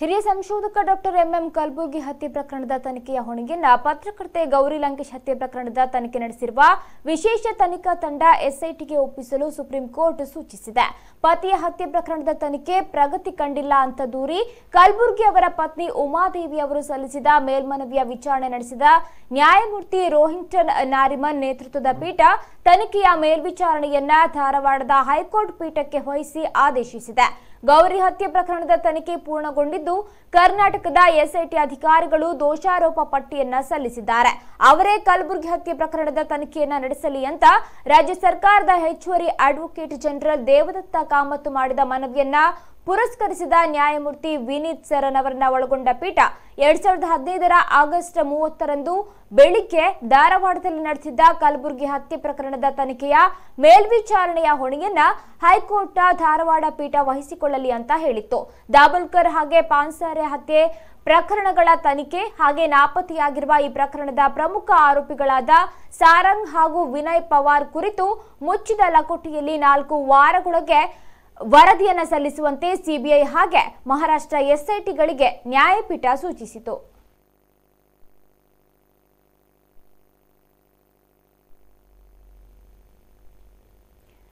ಹಿರಿಯ ಸಂಶೋಧಕ doctor MM Kalburgi ಹತ್ಯೆ ಪ್ರಕರಣದ ತನಿಖೆಯ ಹೊಣೆಗಿನ ಪತ್ರಕರ್ತೆ ಗೌರಿ ಲಂಕೇಶ್ ಹತ್ಯೆ ಪ್ರಕರಣದ ತನಿಖೆ ನಡೆಸಿರುವ ವಿಶೇಷ ತನಿಖಾ ತಂಡ ಎಸ್ಐಟಿಗೆ ಒಪ್ಪಿಸಲು ಸುಪ್ರೀಂ ಕೋರ್ಟ್ ಸೂಚಿಸಿದೆ ಪತಿಯ ಹತ್ಯೆ ಪ್ರಕರಣದ ತನಿಖೆ ಪ್ರಗತಿ ಕಂಡಿಲ್ಲ ಅಂತ ದೂರಿ ಕಲ್ಬುರ್ಗಿ ಅವರ ಪತ್ನಿ ಉಮಾದೇವಿ ಅವರು ಸಲ್ಲಿಸಿದ ಮೇಲ್ಮನವಿಯ ವಿಚಾರಣೆ ನಡೆಸಿದ ನ್ಯಾಯಮೂರ್ತಿ ರೋಹಿಂಗ್ಟನ್ ನಾರಿಮನ್ ನೇತೃತ್ವದ ಪೀಠ ತನಿಖೆಯ ಮೇಲ್ವಿಚಾರಣೆಯನ್ನ ಧಾರವಾಡದ ಹೈಕೋರ್ಟ್ ಪೀಠಕ್ಕೆ ವಹಿಸಿ ಆದೇಶಿಸಿದೆ ಗೌರಿ ಹತ್ಯೆ ಪ್ರಕರಣದ ತನಿಖೆ ಪೂರ್ಣಗೊಂಡಿದ್ದು ಎಂದು ಕರ್ನಾಟಕದ ಎಸ್ಐಟಿ ಅಧಿಕಾರಿಗಳು ದೋಷಾರೋಪ ಪಟ್ಟಿಯನ್ನ ಸಲ್ಲಿಸಿದ್ದಾರೆ ಅವರೇ ಕಲಬುರಗಿ ಹತ್ಯೆ ಪ್ರಕರಣದ ತನಿಖೆಯನ್ನ ನಡೆಸಲಿ ಅಂತ ರಾಜ್ಯ ಸರ್ಕಾರದ ಹೆಚ್ಚುವರಿ ಅಡ್ವೊಕೇಟ್ ಜನರಲ್ ದೇವದತ್ತ ಕಾಮತ್ ಮಾಡಿದ ಮನವಿಯನ್ನ ಪುರಸ್ಕರಿಸಿದ ನ್ಯಾಯಮೂರ್ತಿ ವಿನೀತ್ ಸರನ್ ಅವರನ್ನ ಒಳಗೊಂಡ ಪೀಠ ಎರಡ್ ಸಾವಿರದ ಹದಿನೈದರ ಆಗಸ್ಟ್ ಮೂವತ್ತರಂದು ಬೆಳಿಗ್ಗೆ ಧಾರವಾಡದಲ್ಲಿ ನಡೆಸಿದ್ದ ಕಲಬುರಗಿ ಹತ್ಯೆ ಪ್ರಕರಣದ ತನಿಖೆಯ ಮೇಲ್ವಿಚಾರಣೆಯ ಹೊಣೆಯನ್ನ ಹೈಕೋರ್ಟ್ ಧಾರವಾಡ ಪೀಠ ವಹಿಸಿಕೊಳ್ಳಲಿ ಅಂತ ಹೇಳಿತ್ತು ದಾಬಲ್ಕರ್ ಹಾಗೆ ಪಾನ್ಸಾರೆ ಹತ್ಯೆ ಪ್ರಕರಣಗಳ ತನಿಖೆ ಹಾಗೆ ನಾಪತ್ತೆಯಾಗಿರುವ ಈ ಪ್ರಕರಣದ ಪ್ರಮುಖ ಆರೋಪಿಗಳಾದ ಸಾರಂಗ್ ಹಾಗೂ ವಿನಯ್ ಪವಾರ್ ಕುರಿತು ಮುಚ್ಚಿದ ಲಕೋಟೆಯಲ್ಲಿ ನಾಲ್ಕು ವಾರಗಳೊಳಗೆ ವರದಿಯನ್ನು ಸಲ್ಲಿಸುವಂತೆ ಸಿಬಿಐ ಹಾಗೆ ಮಹಾರಾಷ್ಟ್ರ ಎಸ್ಐಟಿಗಳಿಗೆ ನ್ಯಾಯಪೀಠ ಸೂಚಿಸಿತು